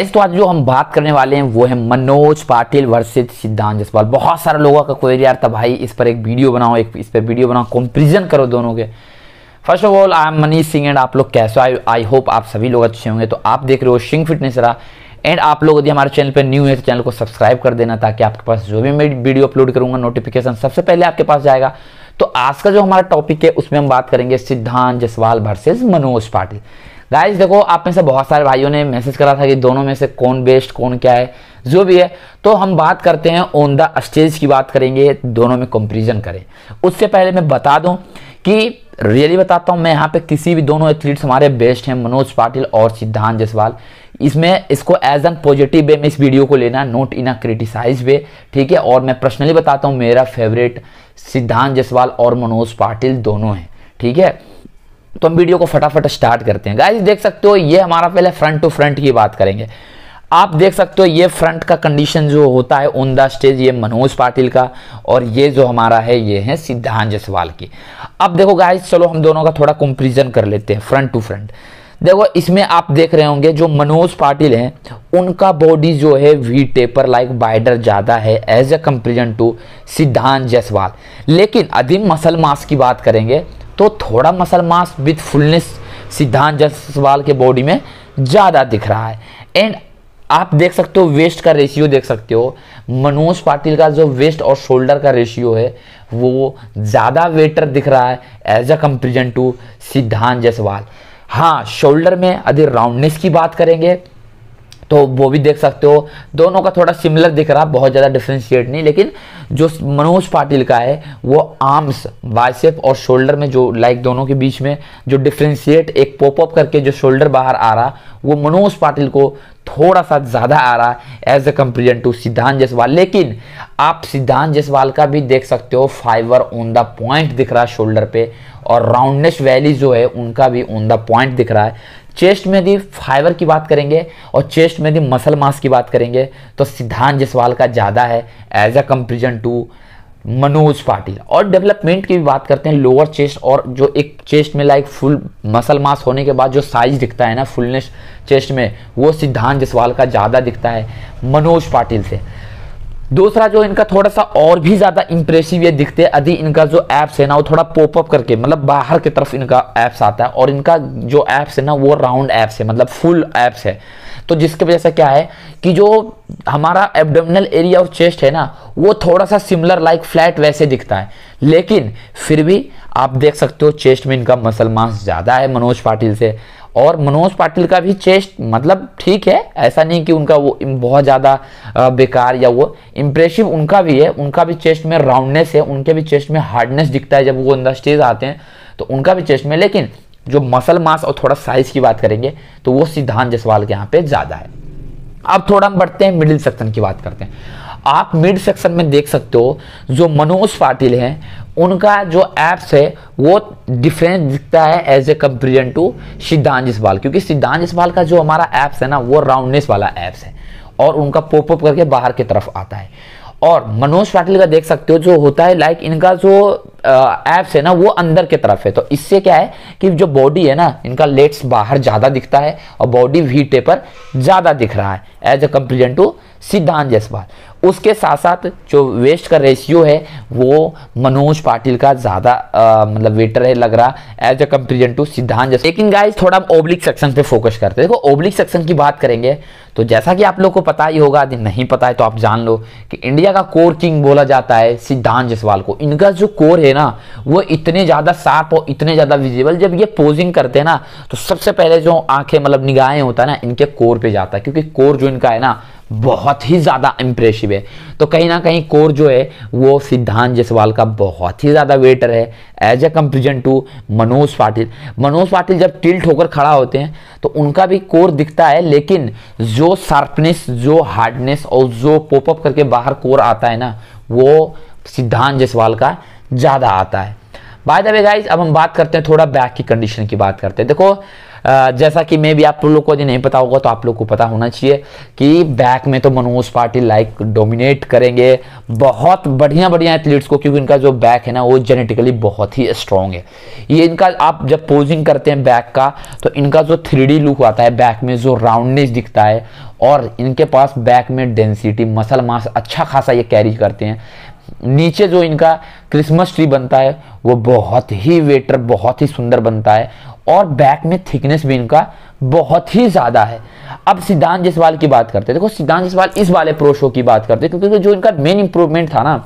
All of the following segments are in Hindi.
गाइस तो आज जो हम बात करने वाले हैं वो है मनोज पाटिल वर्षित सिद्धांत जायसवाल बहुत सारे लोगों का क्वेरी यार था भाई इस पर एक वीडियो बनाओ एक इस पर वीडियो बनाओ कंपेरिजन करो दोनों के first of all I am Manish Singh and आप लोग कैसे आए आई होप आप सभी लोग अच्छे होंगे तो आप देख रहे हो सिंह फिटनेस रहा एंड आप लोग यदि हमारे चैनल पर न्यू है तो चैनल को सब्सक्राइब कर देना ताकि आपके पास जो भी मैं वीडियो अपलोड करूंगा नोटिफिकेशन सबसे पहले आपके पास जाएगा तो आज का जो हमारा टॉपिक है उसमें हम बात करेंगे सिद्धांत जसवाल वर्सेज मनोज पाटिल गाइज देखो आप में से बहुत सारे भाइयों ने मैसेज करा था कि दोनों में से कौन बेस्ट कौन क्या है जो भी है तो हम बात करते हैं ऑन द स्टेज की बात करेंगे दोनों में कंपेरिजन करें उससे पहले मैं बता दूं कि रियली बताता हूँ मैं यहाँ पे किसी भी दोनों एथलीट्स हमारे बेस्ट हैं मनोज पाटिल और सिद्धांत जसवाल इसमें इसको एज एन पॉजिटिव वे में इस वीडियो को लेना नोट इन अ क्रिटिसाइज वे ठीक है और मैं पर्सनली बताता हूँ मेरा फेवरेट सिद्धांत जसवाल और मनोज पाटिल दोनों हैं ठीक है तो हम वीडियो को फटाफट स्टार्ट करते हैं गाइस देख सकते हो ये हमारा पहले फ्रंट टू फ्रंट की बात करेंगे आप देख सकते हो ये फ्रंट का कंडीशन जो होता है ऑन द स्टेज ये मनोज पाटिल का और ये जो हमारा है ये है सिद्धांत जसवाल की अब देखो गाइस चलो हम दोनों का थोड़ा कंपेरिजन कर लेते हैं फ्रंट टू फ्रंट देखो इसमें आप देख रहे होंगे जो मनोज पाटिल हैं उनका बॉडी जो है वी टेपर लाइक बाइडर ज़्यादा है एज ए कंपेरिजन टू सिद्धांत जसवाल लेकिन अधिम मसल मास की बात करेंगे तो थोड़ा मसल मास विथ फुलनेस सिद्धांत जसवाल के बॉडी में ज़्यादा दिख रहा है एंड आप देख सकते हो वेस्ट का रेशियो देख सकते हो मनोज पाटिल का जो वेस्ट और शोल्डर का रेशियो है वो ज़्यादा वेटर दिख रहा है एज अ कंपेरिजन टू सिद्धांत जसवाल हाँ शोल्डर में अधिक राउंडनेस की बात करेंगे तो वो भी देख सकते हो दोनों का थोड़ा सिमिलर दिख रहा बहुत ज़्यादा डिफ्रेंशिएट नहीं लेकिन जो मनोज पाटिल का है वो आर्म्स बाइसेप और शोल्डर में जो लाइक दोनों के बीच में जो डिफ्रेंशिएट एक पॉपअप करके जो शोल्डर बाहर आ रहा वो मनोज पाटिल को थोड़ा सा ज़्यादा आ रहा है एज ए कंपेरिजन टू सिद्धांत जसवाल लेकिन आप सिद्धांत जसवाल का भी देख सकते हो फाइबर ऑन द पॉइंट दिख रहा है शोल्डर पे और राउंडनेस वैली जो है उनका भी ऑन द पॉइंट दिख रहा है चेस्ट में यदि फाइबर की बात करेंगे और चेस्ट में यदि मसल मास की बात करेंगे तो सिद्धांत जसवाल का ज़्यादा है as a comparison to Manoj Patil और डेवलपमेंट की भी बात करते हैं लोअर चेस्ट और जो एक चेस्ट में लाइक फुल मसल मास होने के बाद जो साइज दिखता है ना फुलनेस चेस्ट में वो सिद्धांत जसवाल का ज़्यादा दिखता है मनोज पाटिल से दूसरा जो इनका थोड़ा सा और भी ज़्यादा इंप्रेसिव ये दिखते हैं अभी इनका जो ऐप्स है ना वो थोड़ा पॉपअप करके मतलब बाहर की तरफ इनका ऐप्स आता है और इनका जो ऐप्स है ना वो राउंड ऐप्स है मतलब फुल ऐप्स है तो जिसकी वजह से क्या है कि जो हमारा एबडोमिनल एरिया ऑफ चेस्ट है ना वो थोड़ा सा सिमिलर लाइक फ्लैट वैसे दिखता है लेकिन फिर भी आप देख सकते हो चेस्ट में इनका मसल मांस ज़्यादा है मनोज पाटिल से और मनोज पाटिल का भी चेस्ट मतलब ठीक है ऐसा नहीं कि उनका वो बहुत ज़्यादा बेकार या वो इम्प्रेसिव उनका भी है उनका भी चेस्ट में राउंडनेस है उनके भी चेस्ट में हार्डनेस दिखता है जब वो अंदर स्टेज आते हैं तो उनका भी चेस्ट में लेकिन जो मसल मास और थोड़ा साइज की बात करेंगे तो वो सिद्धांत जसवाल के यहाँ पे ज़्यादा है अब थोड़ा हम बढ़ते हैं मिडिल सेक्शन की बात करते हैं आप मिड सेक्शन में देख सकते हो जो मनोज पाटिल हैं उनका जो एप्स है वो डिफरेंस दिखता है एज ए कंपेरिजन टू सिद्धांत जिसवाल क्योंकि सिद्धांत जिसवाल का जो हमारा ऐप्स है ना वो राउंडनेस वाला ऐप्स है और उनका पोपअप करके बाहर की तरफ आता है और मनोज पाटिल का देख सकते हो जो होता है लाइक इनका जो ऐप्स है ना वो अंदर की तरफ है तो इससे क्या है कि जो बॉडी है ना इनका लेट्स बाहर ज़्यादा दिखता है और बॉडी वी टेपर पर ज़्यादा दिख रहा है एज अ कंपेरिजन टू सिद्धांत जायसवाल उसके साथ साथ जो वेस्ट का रेशियो है वो मनोज पाटिल का ज़्यादा मतलब वेटर है लग रहा एज अ कंपेरिजन टू सिद्धांत जैसे लेकिन गाइस थोड़ा हम ओब्लिक सेक्शन पे फोकस करते हैं देखो ओब्लिक सेक्शन की बात करेंगे तो जैसा कि आप लोग को पता ही होगा यदि नहीं पता है तो आप जान लो कि इंडिया का कोर किंग बोला जाता है सिद्धांत जसवाल को इनका जो कोर है ना वो इतने ज़्यादा शार्प और इतने ज़्यादा विजिबल जब ये पोजिंग करते हैं ना तो सबसे पहले जो आंखें मतलब निगाहें होता है ना इनके कोर पे जाता है क्योंकि कोर जो इनका है ना बहुत ही ज़्यादा इंप्रेसिव है तो कहीं ना कहीं कोर जो है वो सिद्धांत जसवाल का बहुत ही ज़्यादा वेटर है as a comparison to Manoj Patil Manoj Patil जब टिल्ट होकर खड़ा होते हैं तो उनका भी कोर दिखता है लेकिन जो शार्पनेस जो हार्डनेस और जो पोपअप करके बाहर कोर आता है ना वो सिद्धांत जसवाल का ज़्यादा आता है बाय द वे गाइज अब हम बात करते हैं थोड़ा बैक की कंडीशन की बात करते हैं देखो जैसा कि मैं भी आप लोग को यदि नहीं पता होगा तो आप लोग को पता होना चाहिए कि बैक में तो मनोज पाटिल लाइक डोमिनेट करेंगे बहुत बढ़िया बढ़िया एथलीट्स को क्योंकि इनका जो बैक है ना वो जेनेटिकली बहुत ही स्ट्रांग है ये इनका आप जब पोजिंग करते हैं बैक का तो इनका जो थ्री लुक आता है बैक में जो राउंडनेस दिखता है और इनके पास बैक में डेंसिटी मसल मास अच्छा खासा ये कैरी करते हैं नीचे जो इनका क्रिसमस ट्री बनता है वो बहुत ही वेटर बहुत ही सुंदर बनता है और बैक में थिकनेस भी इनका बहुत ही ज़्यादा है अब सिद्धांत जसवाल की बात करते हैं देखो सिद्धांत जसवाल इस वाले प्रो शो की बात करते हैं क्योंकि जो इनका मेन इंप्रूवमेंट था ना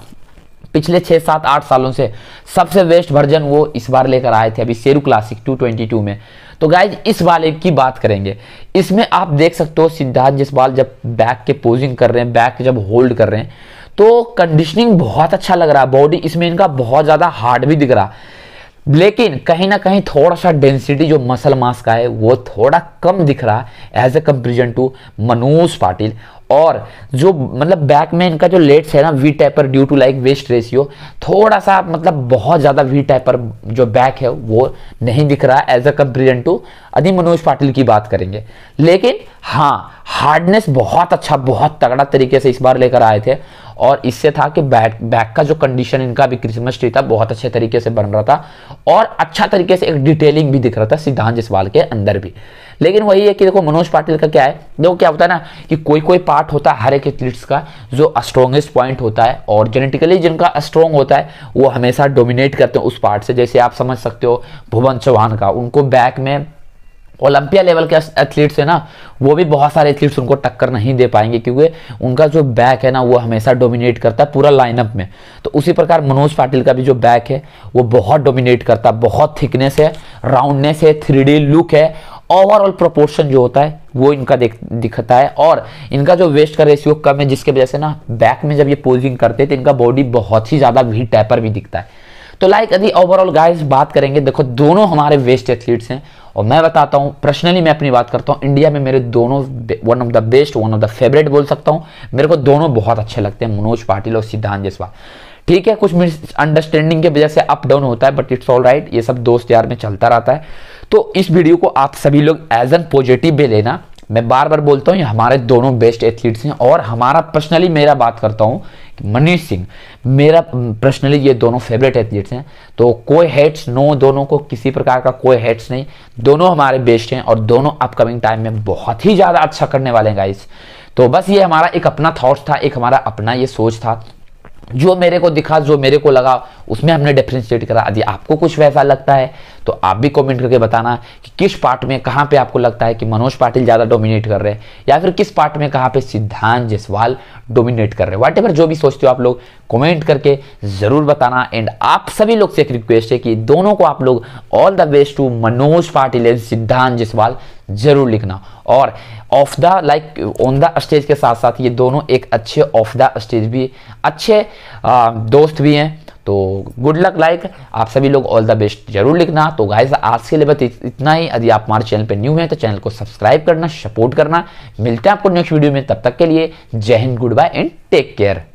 पिछले छः सात आठ सालों से सबसे बेस्ट वर्जन वो इस बार लेकर आए थे अभी सेरू क्लासिक 222 में तो गाइज इस वाले की बात करेंगे इसमें आप देख सकते हो सिद्धार्थ जसवाल जब बैक के पोजिंग कर रहे हैं बैक जब होल्ड कर रहे हैं तो कंडीशनिंग बहुत अच्छा लग रहा है बॉडी इसमें इनका बहुत ज़्यादा हार्ड भी दिख रहा लेकिन कहीं ना कहीं थोड़ा सा डेंसिटी जो मसल मास का है वो थोड़ा कम दिख रहा है as a comparison to Manoj Patil और जो मतलब बैक में इनका जो लेट्स है ना V taper due to like waist ratio थोड़ा सा मतलब बहुत ज़्यादा वी टाइपर जो बैक है वो नहीं दिख रहा एज अ कंपेरिजन टू अधि मनोज पाटिल की बात करेंगे लेकिन हाँ हार्डनेस बहुत अच्छा बहुत तगड़ा तरीके से इस बार लेकर आए थे और इससे था कि बैक बैक का जो कंडीशन इनका भी क्रिसमस ट्री था बहुत अच्छे तरीके से बन रहा था और अच्छा तरीके से एक डिटेलिंग भी दिख रहा था सिद्धांत जसवाल के अंदर भी लेकिन वही है कि देखो मनोज पाटिल का क्या है देखो क्या होता है ना कि कोई कोई पार्ट होता है हर एक एथलीट्स का जो स्ट्रॉन्गेस्ट पॉइंट होता है और जेनेटिकली जिनका स्ट्रॉन्ग होता है वो हमेशा डोमिनेट करते हैं उस पार्ट से जैसे आप समझ सकते हो भुवन चौहान का उनको बैक में ओलंपिया लेवल के एथलीट्स है ना वो भी बहुत सारे एथलीट्स उनको टक्कर नहीं दे पाएंगे क्योंकि उनका जो बैक है ना वो हमेशा डोमिनेट करता है पूरा लाइनअप में तो उसी प्रकार मनोज पाटिल का भी जो बैक है वो बहुत डोमिनेट करता है बहुत थिकनेस है राउंडनेस है थ्री लुक है ओवरऑल प्रोपोर्शन जो होता है वो इनका देख दिखता है और इनका जो वेस्ट का रेशियो कम है जिसके वजह से ना बैक में जब ये पोजिंग करते हैं तो इनका बॉडी बहुत ही ज़्यादा वी टैपर भी दिखता है तो लाइक यदि ओवरऑल गाइस बात करेंगे देखो दोनों हमारे वेस्ट एथलीट्स हैं और मैं बताता हूँ पर्सनली मैं अपनी बात करता हूँ इंडिया में मेरे दोनों one of the best one of the favourite बोल सकता हूँ मेरे को दोनों बहुत अच्छे लगते हैं मनोज पाटिल और सिद्धांत जसवाल ठीक है कुछ मिस अंडरस्टैंडिंग की वजह से अप डाउन होता है बट इट्स ऑल राइट ये सब दोस्त यार में चलता रहता है तो इस वीडियो को आप सभी लोग एज एन पॉजिटिव भी लेना मैं बार बार बोलता हूँ ये हमारे दोनों बेस्ट एथलीट्स हैं और हमारा पर्सनली मेरा बात करता हूँ मनीष सिंह मेरा पर्सनली ये दोनों फेवरेट एथलीट्स हैं तो कोई हेड्स नो दोनों को किसी प्रकार का कोई हेड्स नहीं दोनों हमारे बेस्ट हैं और दोनों अपकमिंग टाइम में बहुत ही ज़्यादा अच्छा करने वाले हैं गाइस तो बस ये हमारा एक अपना थाट्स था एक हमारा अपना ये सोच था जो मेरे को दिखा जो मेरे को लगा उसमें हमने डिफ्रेंशिएट करा यदि आपको कुछ वैसा लगता है तो आप भी कमेंट करके बताना कि किस पार्ट में कहाँ पे आपको लगता है कि मनोज पाटिल ज़्यादा डोमिनेट कर रहे हैं या फिर किस पार्ट में कहाँ पे सिद्धांत जयसवाल डोमिनेट कर रहे हैं वाट जो भी सोचते हो आप लोग कमेंट करके ज़रूर बताना एंड आप सभी लोग से एक रिक्वेस्ट है कि दोनों को आप लोग all the best to Manoj Patil and Siddhant Jaiswal जरूर लिखना और of the like on the stage के साथ साथ ये दोनों एक अच्छे ऑफ द स्टेज भी अच्छे आ, दोस्त भी हैं तो गुड लक लाइक आप सभी लोग ऑल द बेस्ट जरूर लिखना तो गाइज आज के लिए बस इतना ही यदि आप हमारे चैनल पर न्यू हैं तो चैनल को सब्सक्राइब करना सपोर्ट करना मिलते हैं आपको नेक्स्ट वीडियो में तब तक के लिए जय Hind good bye and take care